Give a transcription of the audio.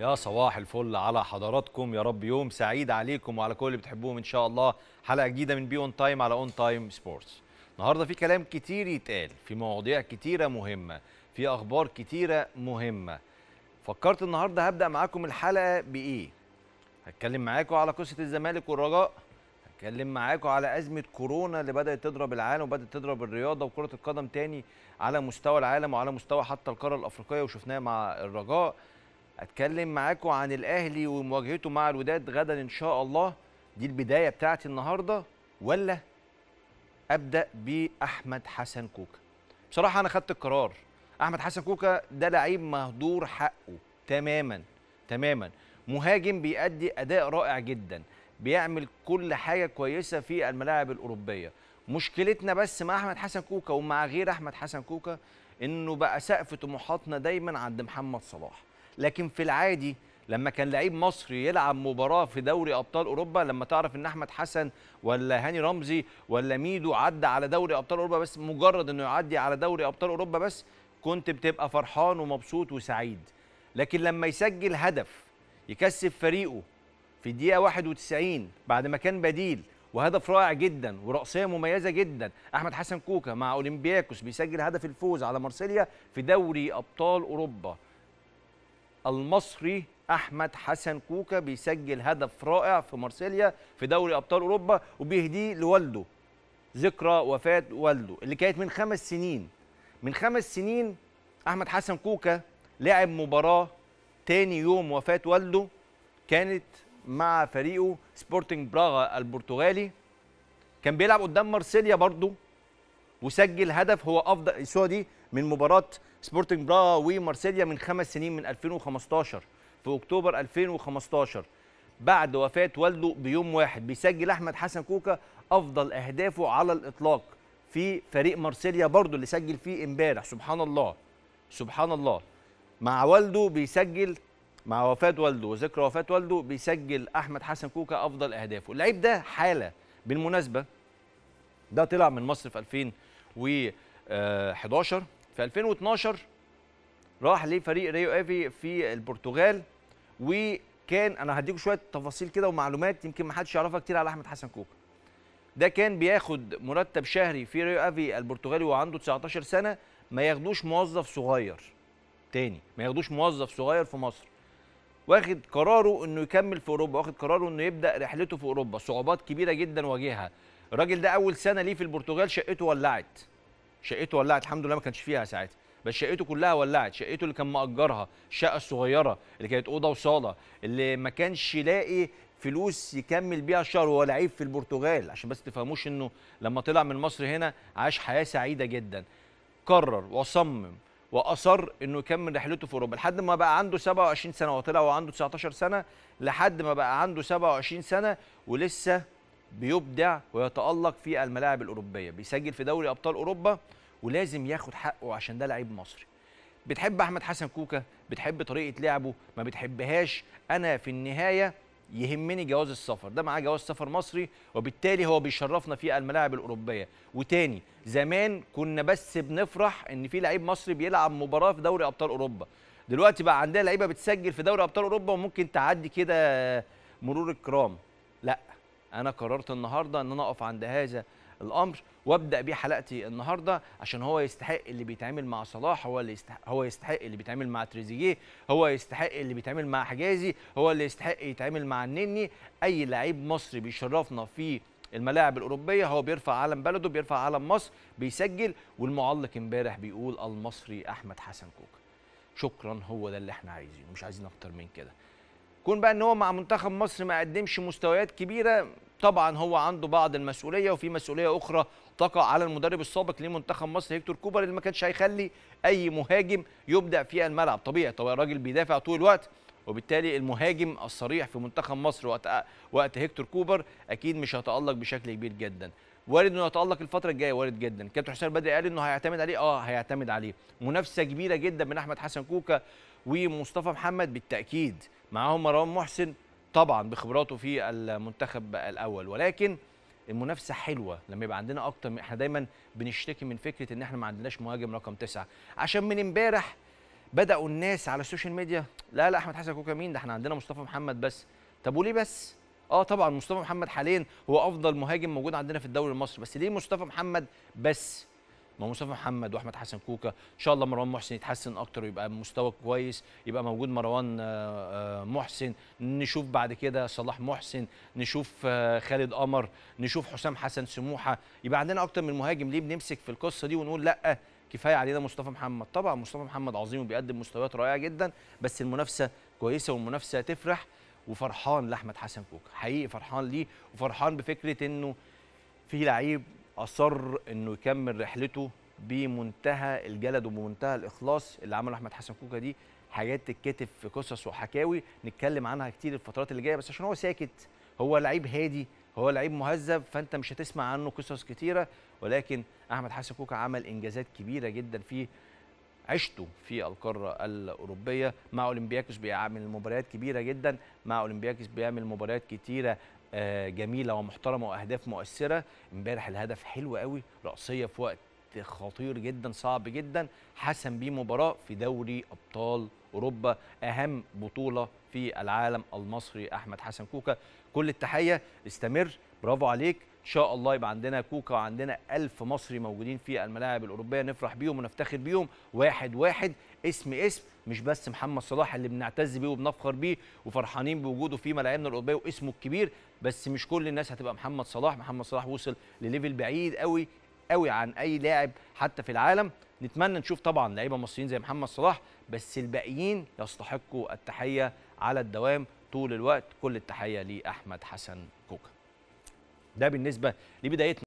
يا صباح الفل على حضراتكم يا رب يوم سعيد عليكم وعلى كل اللي بتحبوهم ان شاء الله حلقه جديده من بي اون تايم على اون تايم سبورتس النهارده في كلام كتير يتقال في مواضيع كتيره مهمه في اخبار كتيره مهمه فكرت النهارده هبدا معاكم الحلقه بايه هتكلم معاكم على قصه الزمالك والرجاء هتكلم معاكم على ازمه كورونا اللي بدات تضرب العالم وبدات تضرب الرياضه وكره القدم تاني على مستوى العالم وعلى مستوى حتى القاره الافريقيه وشفناها مع الرجاء اتكلم معاكم عن الاهلي ومواجهته مع الوداد غدا ان شاء الله دي البدايه بتاعتي النهارده ولا ابدا باحمد حسن كوكا بصراحه انا خدت القرار احمد حسن كوكا ده لعيب مهدور حقه تماما تماما مهاجم بيأدي اداء رائع جدا بيعمل كل حاجه كويسه في الملاعب الاوروبيه مشكلتنا بس مع احمد حسن كوكا ومع غير احمد حسن كوكا انه بقى سقف طموحاتنا دايما عند محمد صلاح لكن في العادي لما كان لعيب مصري يلعب مباراه في دوري ابطال اوروبا لما تعرف ان احمد حسن ولا هاني رمزي ولا ميدو عدى على دوري ابطال اوروبا بس مجرد انه يعدي على دوري ابطال اوروبا بس كنت بتبقى فرحان ومبسوط وسعيد لكن لما يسجل هدف يكسب فريقه في الدقيقه 91 بعد ما كان بديل وهدف رائع جدا ورأسية مميزة جدا أحمد حسن كوكا مع أولمبياكوس بيسجل هدف الفوز على مارسيليا في دوري أبطال أوروبا المصري احمد حسن كوكا بيسجل هدف رائع في مارسيليا في دوري ابطال اوروبا وبيهديه لوالده ذكرى وفاه والده اللي كانت من خمس سنين من خمس سنين احمد حسن كوكا لعب مباراه تاني يوم وفاه والده كانت مع فريقه سبورتنج براغا البرتغالي كان بيلعب قدام مارسيليا برضه وسجل هدف هو افضل دي من مباراه سبورتنج برا ومارسيليا من خمس سنين من 2015 في اكتوبر 2015 بعد وفاه والده بيوم واحد بيسجل احمد حسن كوكا افضل اهدافه على الاطلاق في فريق مارسيليا برضه اللي سجل فيه امبارح سبحان الله سبحان الله مع والده بيسجل مع وفاه والده وذكرى وفاه والده بيسجل احمد حسن كوكا افضل اهدافه اللعيب ده حاله بالمناسبه ده طلع من مصر في 2000 و 11 في 2012 راح لفريق ريو افي في البرتغال وكان انا هديكم شويه تفاصيل كده ومعلومات يمكن ما حدش يعرفها كتير على احمد حسن كوكا ده كان بياخد مرتب شهري في ريو افي البرتغالي وعنده 19 سنه ما ياخدوش موظف صغير تاني ما ياخدوش موظف صغير في مصر واخد قراره انه يكمل في اوروبا واخد قراره انه يبدا رحلته في اوروبا صعوبات كبيره جدا واجهها الراجل ده اول سنه ليه في البرتغال شقته ولعت شقته ولعت الحمد لله ما كانش فيها ساعتها بس شقته كلها ولعت شقته اللي كان مأجرها الشقه الصغيره اللي كانت اوضه وصاله اللي ما كانش لاقي فلوس يكمل بيها الشهر وهو لعيب في البرتغال عشان بس تفهموش انه لما طلع من مصر هنا عاش حياه سعيده جدا قرر وصمم واصر انه يكمل رحلته في اوروبا لحد ما بقى عنده 27 سنه وطلع وعنده 19 سنه لحد ما بقى عنده 27 سنه ولسه بيبدع ويتالق في الملاعب الاوروبيه بيسجل في دوري ابطال اوروبا ولازم ياخد حقه عشان ده لعيب مصري بتحب احمد حسن كوكا بتحب طريقه لعبه ما بتحبهاش انا في النهايه يهمني جواز السفر ده معاه جواز سفر مصري وبالتالي هو بيشرفنا في الملاعب الاوروبيه وتاني زمان كنا بس بنفرح ان في لعيب مصري بيلعب مباراه في دوري ابطال اوروبا دلوقتي بقى عندنا لعيبه بتسجل في دوري ابطال اوروبا وممكن تعدي كده مرور الكرام لا انا قررت النهارده ان انا اقف عند هذا الامر وابدا بيه حلقتي النهارده عشان هو يستحق اللي بيتعامل مع صلاح هو اللي يستحق هو يستحق اللي بيتعامل مع تريزيجيه هو يستحق اللي بيتعامل مع حجازي هو اللي يستحق يتعامل مع النني اي لعيب مصري بيشرفنا في الملاعب الاوروبيه هو بيرفع علم بلده بيرفع علم مصر بيسجل والمعلق امبارح بيقول المصري احمد حسن كوكا شكرا هو ده اللي احنا عايزينه مش عايزين اكتر من كده كون بقى ان هو مع منتخب مصر ما قدمش مستويات كبيره طبعا هو عنده بعض المسؤوليه وفي مسؤوليه اخرى تقع على المدرب السابق لمنتخب مصر هيكتور كوبر اللي ما كانش هيخلي اي مهاجم يبدع في الملعب طبيعي طبعا الراجل بيدافع طول الوقت وبالتالي المهاجم الصريح في منتخب مصر وقت وقت هيكتور كوبر اكيد مش هيتالق بشكل كبير جدا وارد انه يتالق الفتره الجايه وارد جدا كابتن حسام بدري قال انه هيعتمد عليه اه هيعتمد عليه منافسه كبيره جدا من احمد حسن كوكا ومصطفى محمد بالتاكيد معاهم مروان محسن طبعا بخبراته في المنتخب الاول ولكن المنافسه حلوه لما يبقى عندنا اكتر احنا دايما بنشتكي من فكره ان احنا ما عندناش مهاجم رقم تسعه عشان من امبارح بداوا الناس على السوشيال ميديا لا لا احمد حسن كوكا مين ده احنا عندنا مصطفى محمد بس طب وليه بس اه طبعا مصطفى محمد حاليا هو افضل مهاجم موجود عندنا في الدوري المصري بس ليه مصطفى محمد بس ما مصطفى محمد واحمد حسن كوكا ان شاء الله مروان محسن يتحسن اكتر ويبقى مستوى كويس يبقى موجود مروان آه، آه، محسن نشوف بعد كده صلاح محسن نشوف آه، خالد قمر نشوف حسام حسن سموحه يبقى عندنا اكتر من مهاجم ليه بنمسك في القصه دي ونقول لا كفايه علينا مصطفى محمد طبعا مصطفى محمد عظيم وبيقدم مستويات رائعه جدا بس المنافسه كويسه والمنافسه تفرح وفرحان لاحمد حسن كوكا حقيقي فرحان ليه وفرحان بفكره انه في لعيب اصر انه يكمل رحلته بمنتهى الجلد وبمنتهى الاخلاص اللي عمله احمد حسن كوكا دي حاجات تتكتب في قصص وحكاوي نتكلم عنها كتير الفترات اللي جايه بس عشان هو ساكت هو لعيب هادي هو لعيب مهذب فانت مش هتسمع عنه قصص كتيره ولكن احمد حسن كوكا عمل انجازات كبيره جدا في عشته في القاره الاوروبيه مع اولمبياكوس بيعمل مباريات كبيره جدا مع اولمبياكوس بيعمل مباريات كتيره آه، جميله ومحترمه واهداف مؤثره امبارح الهدف حلو قوي راسيه في وقت خطير جدا صعب جدا حسم بيه مباراه في دوري ابطال اوروبا اهم بطوله في العالم المصري احمد حسن كوكا كل التحيه استمر برافو عليك شاء الله يبقى عندنا كوكا وعندنا ألف مصري موجودين في الملاعب الأوروبية نفرح بيهم ونفتخر بيهم واحد واحد اسم اسم مش بس محمد صلاح اللي بنعتز بيه وبنفخر بيه وفرحانين بوجوده في ملاعبنا الاوروبيه واسمه الكبير بس مش كل الناس هتبقى محمد صلاح محمد صلاح وصل لليفل بعيد قوي قوي عن اي لاعب حتى في العالم نتمنى نشوف طبعا لعيبه مصريين زي محمد صلاح بس الباقيين يستحقوا التحيه على الدوام طول الوقت كل التحيه لاحمد حسن كوكا ده بالنسبه لبدايتنا